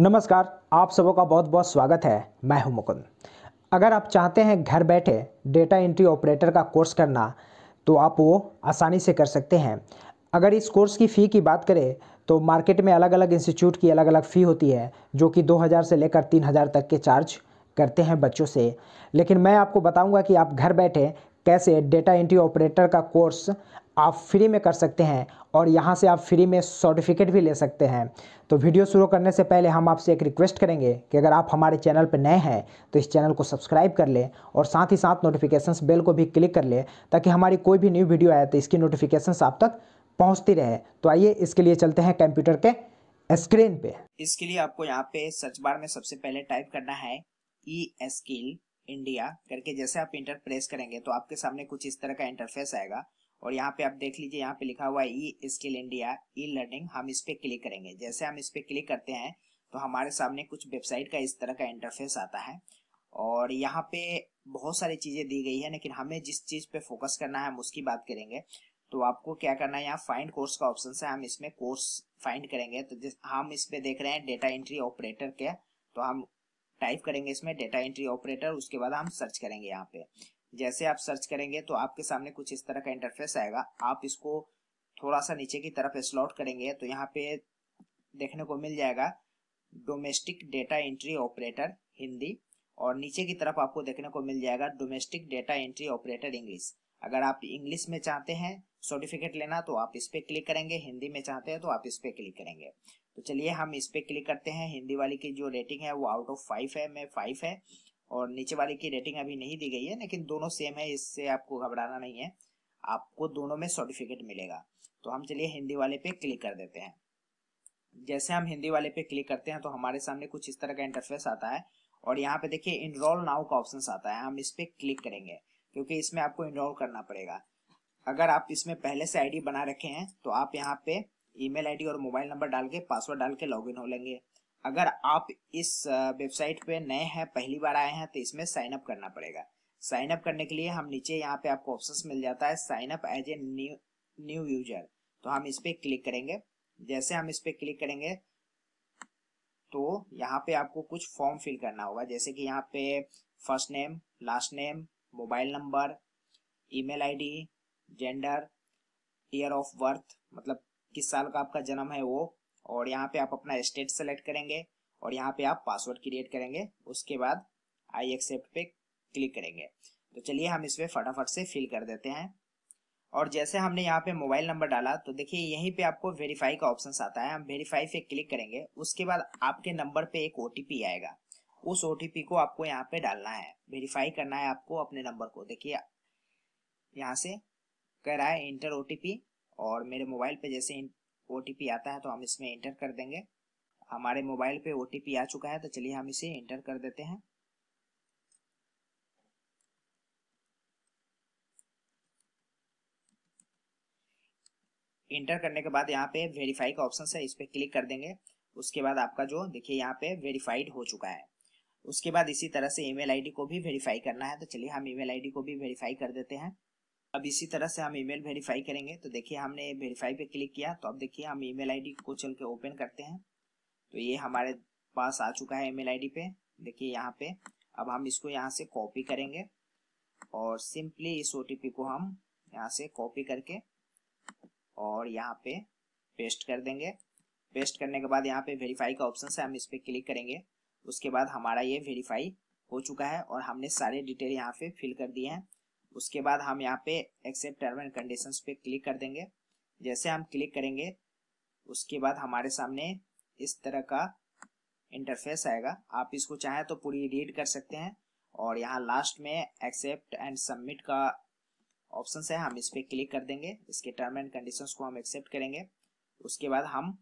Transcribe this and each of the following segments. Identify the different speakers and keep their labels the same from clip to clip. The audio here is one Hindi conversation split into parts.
Speaker 1: नमस्कार आप सबों का बहुत बहुत स्वागत है मैं हूं मुकुंद अगर आप चाहते हैं घर बैठे डेटा एंट्री ऑपरेटर का कोर्स करना तो आप वो आसानी से कर सकते हैं अगर इस कोर्स की फ़ी की बात करें तो मार्केट में अलग अलग इंस्टीट्यूट की अलग अलग फ़ी होती है जो कि 2000 से लेकर 3000 तक के चार्ज करते हैं बच्चों से लेकिन मैं आपको बताऊंगा कि आप घर बैठे कैसे डेटा एंट्री ऑपरेटर का कोर्स आप फ्री में कर सकते हैं और यहाँ से आप फ्री में सर्टिफिकेट भी ले सकते हैं तो वीडियो शुरू करने से पहले हम आपसे एक रिक्वेस्ट करेंगे कि अगर आप हमारे चैनल पर नए हैं तो इस चैनल को सब्सक्राइब कर लें और साथ ही साथ नोटिफिकेशंस बेल को भी क्लिक कर लें ताकि हमारी कोई भी न्यू वीडियो आए तो इसकी नोटिफिकेशंस आप तक पहुँचती रहे तो आइए इसके लिए चलते हैं कंप्यूटर के स्क्रीन पे इसके लिए आपको यहाँ पे सर्च बार में सबसे पहले टाइप करना है ई e स्किल इंडिया करके जैसे आप इंटर प्रेस करेंगे तो आपके सामने कुछ इस तरह का इंटरफेस आएगा और यहाँ पे आप देख लीजिए यहाँ पे लिखा हुआ है e skill India e learning हम इस पे क्लिक करेंगे जैसे हम इस पे क्लिक करते हैं तो हमारे सामने कुछ वेबसाइट का इस तरह का इंटरफेस आता है और यहाँ पे बहुत सारी चीजें दी गई है लेकिन हमें जिस चीज पे फोकस करना है हम उसकी बात करेंगे तो आपको क्या करना है यहाँ फाइंड कोर्स का ऑप्शन है हम इसमें कोर्स फाइंड करेंगे तो हम इस पे देख रहे हैं डेटा एंट्री ऑपरेटर के तो हम टाइप करेंगे इसमें डेटा एंट्री ऑपरेटर उसके बाद हम सर्च करेंगे यहाँ पे जैसे आप सर्च करेंगे तो आपके सामने कुछ इस तरह का इंटरफेस आएगा आप इसको थोड़ा सा नीचे की तरफ स्लॉट करेंगे तो यहाँ पे देखने को मिल जाएगा domestic data entry operator Hindi और नीचे की तरफ आपको देखने को मिल जाएगा domestic data entry operator English अगर आप इंग्लिश में चाहते हैं सर्टिफिकेट लेना तो आप इस पर क्लिक करेंगे हिंदी में चाहते हैं तो आप इस पर क्लिक करेंगे तो चलिए हम इस पर क्लिक करते हैं हिंदी वाली की जो रेटिंग है वो आउट ऑफ फाइव है मैं फाइव है और नीचे वाले की रेटिंग अभी नहीं दी गई है लेकिन दोनों सेम है इससे आपको घबराना नहीं है आपको दोनों में सर्टिफिकेट मिलेगा तो हम चलिए हिंदी वाले पे क्लिक कर देते हैं जैसे हम हिंदी वाले पे क्लिक करते हैं तो हमारे सामने कुछ इस तरह का इंटरफेस आता है और यहाँ पे देखिए इनरोल नाउ का ऑप्शन आता है हम इस पे क्लिक करेंगे क्योंकि इसमें आपको इनरोल करना पड़ेगा अगर आप इसमें पहले से आईडी बना रखे हैं तो आप यहाँ पे ईमेल आईडी और मोबाइल नंबर डाल के पासवर्ड डाल के लॉग हो लेंगे अगर आप इस वेबसाइट पे नए हैं पहली बार आए हैं तो इसमें साइन अप करना पड़ेगा साइन अप करने के लिए हम नीचे यहाँ पे आपको ऑप्शन मिल जाता है sign up as a new new user तो हम इस पर क्लिक करेंगे जैसे हम इस पर क्लिक करेंगे तो यहाँ पे आपको कुछ फॉर्म फिल करना होगा जैसे कि यहाँ पे first name last name mobile number email ID gender year of birth मतलब किस साल का आपका जन्म है वो और यहाँ पे आप अपना स्टेट सेलेक्ट करेंगे और यहाँ पे आप पासवर्ड क्रिएट करेंगे उसके बाद आई एक्सेप्ट पे क्लिक करेंगे तो चलिए हम इसमें फटाफट से फिल कर देते हैं और जैसे हमने यहाँ पे मोबाइल नंबर डाला तो देखिए यहीं पे आपको वेरीफाई का ऑप्शन आता है हम वेरीफाई पे क्लिक करेंगे उसके बाद आपके नंबर पे एक ओ आएगा उस ओ को आपको यहाँ पे डालना है वेरीफाई करना है आपको अपने नंबर को देखिए यहाँ से कह रहा है इंटर ओ और मेरे मोबाइल पे जैसे ओ आता है तो हम इसमें इंटर कर देंगे हमारे मोबाइल पे ओ आ चुका है तो चलिए हम इसे इंटर कर देते हैं इंटर करने के बाद यहाँ पे वेरीफाई का ऑप्शन है इस पर क्लिक कर देंगे उसके बाद आपका जो देखिए यहाँ पे वेरीफाइड हो चुका है उसके बाद इसी तरह से ईमेल आईडी को भी वेरीफाई करना है तो चलिए हम ईमेल आईडी को भी वेरीफाई कर देते हैं अब इसी तरह से हम ईमेल वेरीफाई करेंगे तो देखिए हमने वेरीफाई पे क्लिक किया तो अब देखिए हम ईमेल आईडी को चल के ओपन करते हैं तो ये हमारे पास आ चुका है ईमेल आईडी पे देखिए यहाँ पे अब हम इसको यहाँ से कॉपी करेंगे और सिंपली इस ओ को हम यहाँ से कॉपी करके और यहाँ पे पेस्ट कर देंगे पेस्ट करने के बाद यहाँ पे वेरीफाई का ऑप्शन है हम इस पर क्लिक करेंगे उसके बाद हमारा ये वेरीफाई हो चुका है और हमने सारे डिटेल यहाँ पे फिल कर दिए हैं उसके बाद हम यहाँ पे एक्सेप्ट टर्म एंड कंडीशन पे क्लिक कर देंगे जैसे हम क्लिक करेंगे उसके बाद हमारे सामने इस तरह का इंटरफेस आएगा आप इसको चाहें तो पूरी रीड कर सकते हैं और यहाँ लास्ट में एक्सेप्ट एंड सबमिट का ऑप्शन है हम इस पर क्लिक कर देंगे इसके टर्म एंड कंडीशन को हम एक्सेप्ट करेंगे उसके बाद हम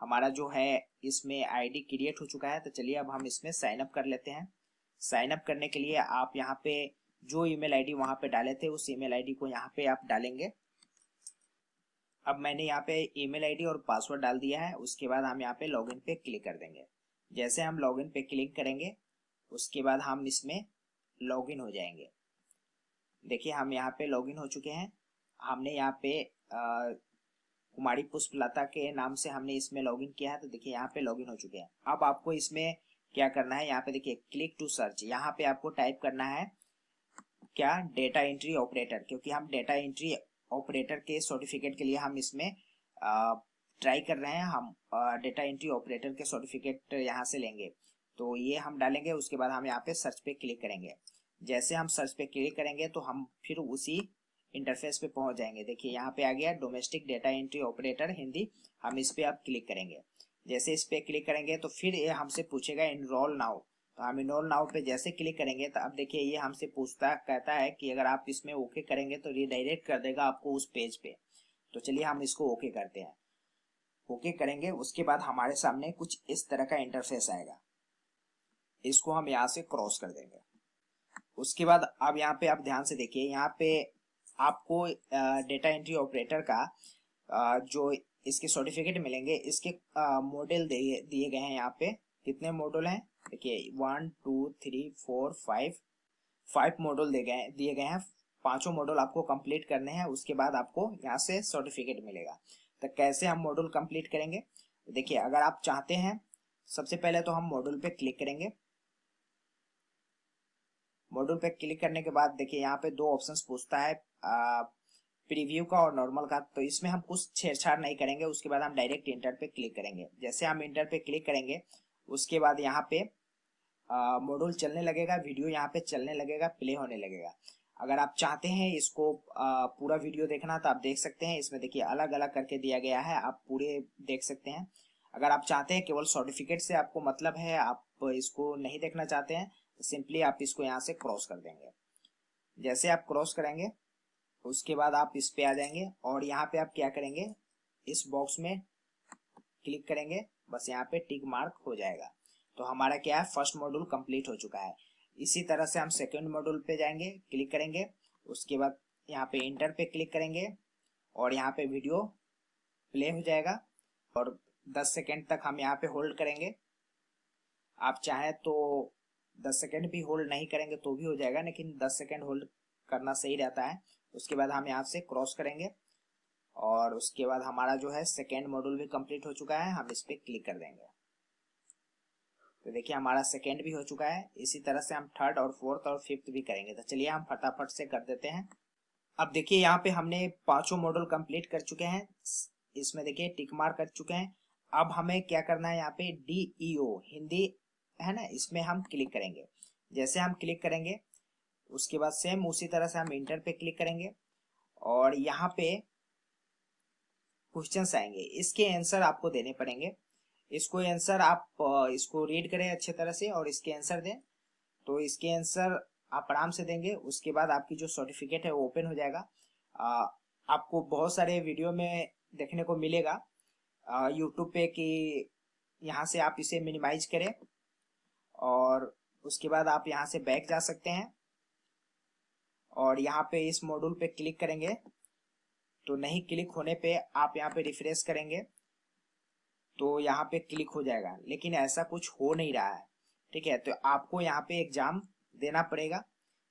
Speaker 1: हमारा जो है इसमें आईडी क्रिएट हो चुका है तो चलिए अब हम इसमें साइनअप कर लेते हैं साइनअप करने के लिए आप यहाँ पे जो ईमेल आईडी वहां पे डाले थे उस ईमेल आईडी को यहाँ पे आप डालेंगे अब मैंने यहाँ पे ईमेल आईडी और पासवर्ड डाल दिया है उसके बाद हम यहाँ पे लॉगिन पे क्लिक कर देंगे जैसे हम लॉगिन पे क्लिक करेंगे उसके बाद हम इसमें लॉगिन हो जाएंगे देखिए हम यहाँ पे लॉगिन हो चुके हैं हमने यहाँ पे कुमारी पुष्पलता के नाम से हमने इसमें लॉगिन किया है तो देखिए यहाँ पे लॉगिन हो चुके हैं अब आपको इसमें क्या करना है यहाँ पे देखिए क्लिक टू सर्च यहाँ पे आपको टाइप करना है क्या डेटा एंट्री ऑपरेटर क्योंकि हम डेटा एंट्री ऑपरेटर के सर्टिफिकेट के लिए हम इसमें ट्राई कर रहे हैं हम डेटा एंट्री ऑपरेटर के सर्टिफिकेट यहाँ से लेंगे तो ये हम डालेंगे उसके बाद हम यहाँ पे सर्च पे क्लिक करेंगे जैसे हम सर्च पे क्लिक करेंगे तो हम फिर उसी इंटरफेस पे पहुंच जाएंगे देखिए यहाँ पे आ गया domestic data entry operator Hindi हम इस पे अब क्लिक करेंगे जैसे इस पे क्लिक करेंगे तो फिर ये हमसे पूछेगा इनरोल नाउ तो हम इनोर नाउ पे जैसे क्लिक करेंगे तो अब देखिए ये हमसे पूछता कहता है कि अगर आप इसमें ओके करेंगे तो रिडायरेक्ट कर देगा आपको उस पेज पे तो चलिए हम इसको ओके करते हैं ओके करेंगे उसके बाद हमारे सामने कुछ इस तरह का इंटरफेस आएगा इसको हम यहाँ से क्रॉस कर देंगे उसके बाद अब यहाँ पे आप ध्यान से देखिए यहाँ पे आपको डेटा एंट्री ऑपरेटर का जो इसके सर्टिफिकेट मिलेंगे इसके मॉडल दिए गए हैं यहाँ पे कितने मॉडल हैं देखिए one two three four five five model दे गए दिए गए हैं पांचों मॉडल आपको कंप्लीट करने हैं उसके बाद आपको यहाँ से सर्टिफिकेट मिलेगा तो कैसे हम मॉडल कंप्लीट करेंगे देखिए अगर आप चाहते हैं सबसे पहले तो हम मॉडल पे क्लिक करेंगे मॉडल पे क्लिक करने के बाद देखिए यहाँ पे दो ऑप्शंस पूछता है प्रीव्यू का और नॉर्मल का तो इसमें हम कुछ छेड़छाड़ नहीं करेंगे उसके बाद हम डायरेक्ट इंटर पे क्लिक करेंगे जैसे हम इंटर पे क्लिक करेंगे उसके बाद यहाँ पे मॉड्यूल चलने लगेगा वीडियो यहाँ पे चलने लगेगा प्ले होने लगेगा अगर आप चाहते हैं इसको आ, पूरा वीडियो देखना तो आप देख सकते हैं इसमें देखिए अलग अलग करके दिया गया है आप पूरे देख सकते हैं अगर आप चाहते हैं केवल सर्टिफिकेट से आपको मतलब है आप इसको नहीं देखना चाहते हैं तो सिंपली आप इसको यहाँ से क्रॉस कर देंगे जैसे आप क्रॉस करेंगे उसके बाद आप इस पे आ जाएंगे और यहाँ पे आप क्या करेंगे इस बॉक्स में क्लिक करेंगे बस यहाँ पे टिक मार्क हो जाएगा तो हमारा क्या है फर्स्ट मॉड्यूल कंप्लीट हो चुका है इसी तरह से हम सेकेंड मॉड्यूल पे जाएंगे क्लिक करेंगे उसके बाद यहाँ पे इंटर पे क्लिक करेंगे और यहाँ पे वीडियो प्ले हो जाएगा और 10 सेकेंड तक हम यहाँ पे होल्ड करेंगे आप चाहें तो 10 सेकेंड भी होल्ड नहीं करेंगे तो भी हो जाएगा लेकिन 10 सेकेंड होल्ड करना सही रहता है उसके बाद हम यहाँ से क्रॉस करेंगे और उसके बाद हमारा जो है सेकेंड मॉड्यूल भी कंप्लीट हो चुका है हम इस पर क्लिक कर देंगे तो देखिए हमारा सेकेंड भी हो चुका है इसी तरह से हम थर्ड और फोर्थ और फिफ्थ भी करेंगे तो चलिए हम फटाफट से कर देते हैं अब देखिए यहाँ पे हमने पांचों मॉड्यूल कंप्लीट कर चुके हैं इसमें देखिए टिक मार कर चुके हैं अब हमें क्या करना है यहाँ पे डीईओ e हिंदी है ना इसमें हम क्लिक करेंगे जैसे हम क्लिक करेंगे उसके बाद सेम उसी तरह से हम इंटर पे क्लिक करेंगे और यहाँ पे क्वेश्चंस आएंगे इसके आंसर आपको देने पड़ेंगे इसको आंसर आप इसको रीड करें अच्छे तरह से और इसके आंसर दें तो इसके आंसर आप आराम से देंगे उसके बाद आपकी जो सर्टिफिकेट है वो ओपन हो जाएगा आ, आपको बहुत सारे वीडियो में देखने को मिलेगा यूट्यूब पे कि यहाँ से आप इसे मिनिमाइज करें और उसके बाद आप यहाँ से बैक जा सकते हैं और यहाँ पे इस मॉड्यूल पे क्लिक करेंगे तो नहीं क्लिक होने पे आप यहाँ पे रिफ्रेश करेंगे तो यहाँ पे क्लिक हो जाएगा लेकिन ऐसा कुछ हो नहीं रहा है ठीक है तो आपको यहाँ पे एग्जाम देना पड़ेगा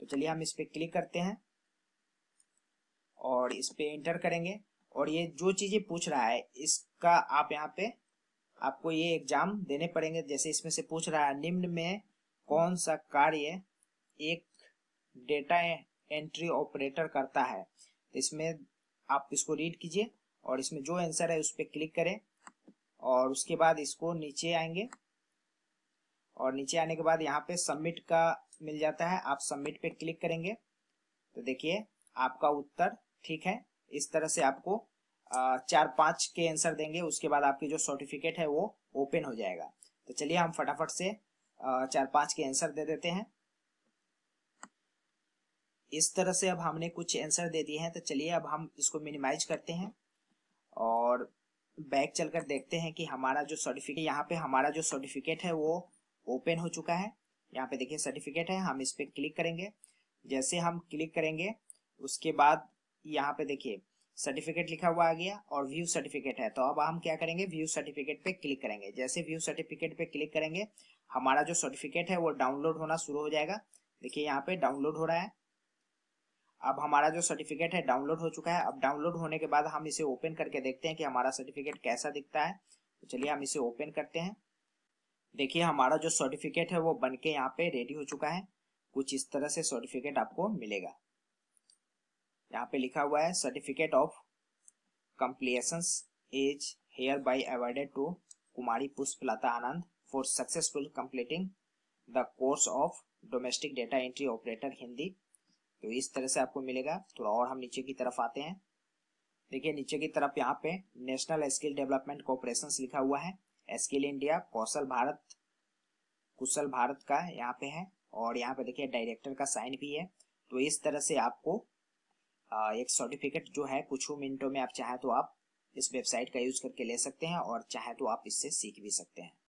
Speaker 1: तो चलिए हम इस पर क्लिक करते हैं और इस पे इंटर करेंगे और ये जो चीजें पूछ रहा है इसका आप यहाँ पे आपको ये एग्जाम देने पड़ेंगे जैसे इसमें से पूछ रहा है निम्न में कौन सा कार्य एक डेटा एंट्री ऑपरेटर करता है तो इसमें आप इसको रीड कीजिए और इसमें जो आंसर है उस पर क्लिक करें और उसके बाद इसको नीचे आएंगे और नीचे आने के बाद यहाँ पे सबमिट का मिल जाता है आप सबमिट पे क्लिक करेंगे तो देखिए आपका उत्तर ठीक है इस तरह से आपको चार पांच के आंसर देंगे उसके बाद आपकी जो सर्टिफिकेट है वो ओपन हो जाएगा तो चलिए हम फटाफट से चार पांच के आंसर दे देते हैं इस तरह से अब हमने कुछ आंसर दे दिए हैं तो चलिए अब हम इसको मिनिमाइज करते हैं और बैक चलकर देखते हैं कि हमारा जो सर्टिफिकेट यहाँ पे हमारा जो सर्टिफिकेट है वो ओपन हो चुका है यहाँ पे देखिए सर्टिफिकेट है हम इस पर क्लिक करेंगे जैसे हम क्लिक करेंगे उसके बाद यहाँ पे देखिए सर्टिफिकेट लिखा हुआ आ गया और व्यू सर्टिफिकेट है तो अब हम क्या करेंगे व्यू सर्टिफिकेट पे क्लिक करेंगे जैसे व्यू सर्टिफिकेट पे क्लिक करेंगे हमारा जो सर्टिफिकेट है वो डाउनलोड होना शुरू हो जाएगा देखिए यहाँ पे डाउनलोड हो रहा है अब हमारा जो सर्टिफिकेट है डाउनलोड हो चुका है अब डाउनलोड होने के बाद हम इसे ओपन करके देखते हैं कि हमारा सर्टिफिकेट कैसा दिखता है तो चलिए हम इसे ओपन करते हैं देखिए हमारा जो सर्टिफिकेट है वो बन के यहाँ पे रेडी हो चुका है कुछ इस तरह से सर्टिफिकेट आपको मिलेगा यहाँ पे लिखा हुआ है certificate of completion is hereby awarded to कुमारी Pushpalata Anand for successful completing the course of domestic data entry operator Hindi तो इस तरह से आपको मिलेगा थोड़ा तो और हम नीचे की तरफ आते हैं देखिए नीचे की तरफ यहाँ पे नेशनल स्किल डेवलपमेंट कॉपरेशन लिखा हुआ है स्किल इंडिया कौशल भारत कुशल भारत का यहाँ पे है और यहाँ पे देखिए डायरेक्टर का साइन भी है तो इस तरह से आपको एक सर्टिफिकेट जो है कुछ मिनटों में आप चाहे तो आप इस वेबसाइट का यूज करके ले सकते हैं और चाहे तो आप इससे सीख भी सकते हैं